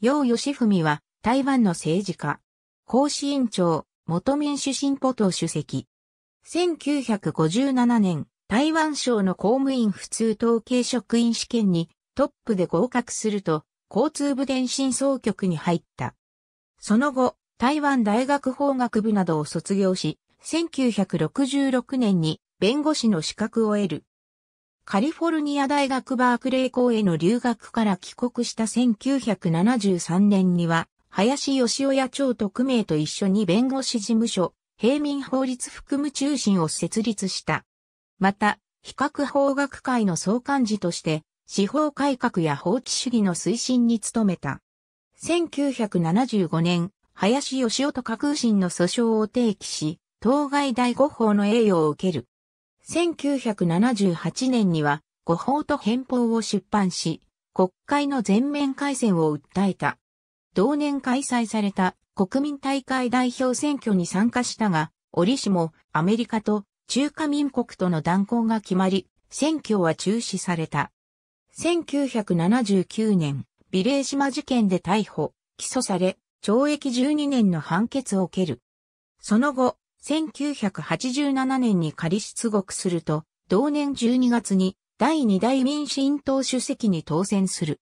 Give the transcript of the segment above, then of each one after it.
楊義文は台湾の政治家。甲子園長、元民主進歩党主席。1957年、台湾省の公務員普通統計職員試験にトップで合格すると、交通部電信総局に入った。その後、台湾大学法学部などを卒業し、1966年に弁護士の資格を得る。カリフォルニア大学バークレー校への留学から帰国した1973年には、林義夫や張特命と一緒に弁護士事務所、平民法律服務中心を設立した。また、比較法学会の総幹事として、司法改革や法治主義の推進に努めた。1975年、林義夫と架空心の訴訟を提起し、当該第5法の栄誉を受ける。1978年には誤報と偏報を出版し、国会の全面改選を訴えた。同年開催された国民大会代表選挙に参加したが、折しもアメリカと中華民国との断交が決まり、選挙は中止された。1979年、ビレー島事件で逮捕、起訴され、懲役12年の判決を受ける。その後、1987年に仮出国すると、同年12月に第2代民進党主席に当選する。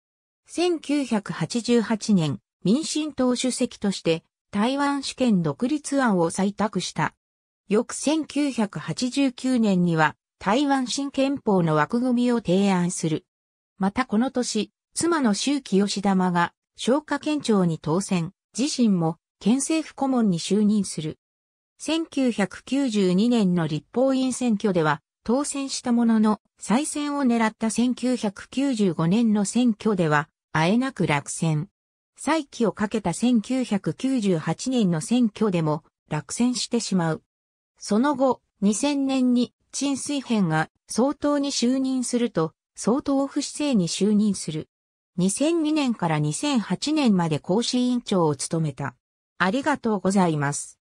1988年、民進党主席として台湾主権独立案を採択した。翌1989年には台湾新憲法の枠組みを提案する。またこの年、妻の周期吉玉が、消化県庁に当選、自身も県政府顧問に就任する。1992年の立法院選挙では当選したものの再選を狙った1995年の選挙ではあえなく落選。再起をかけた1998年の選挙でも落選してしまう。その後、2000年に陳水編が総統に就任すると、総統不姿勢に就任する。2002年から2008年まで講師委員長を務めた。ありがとうございます。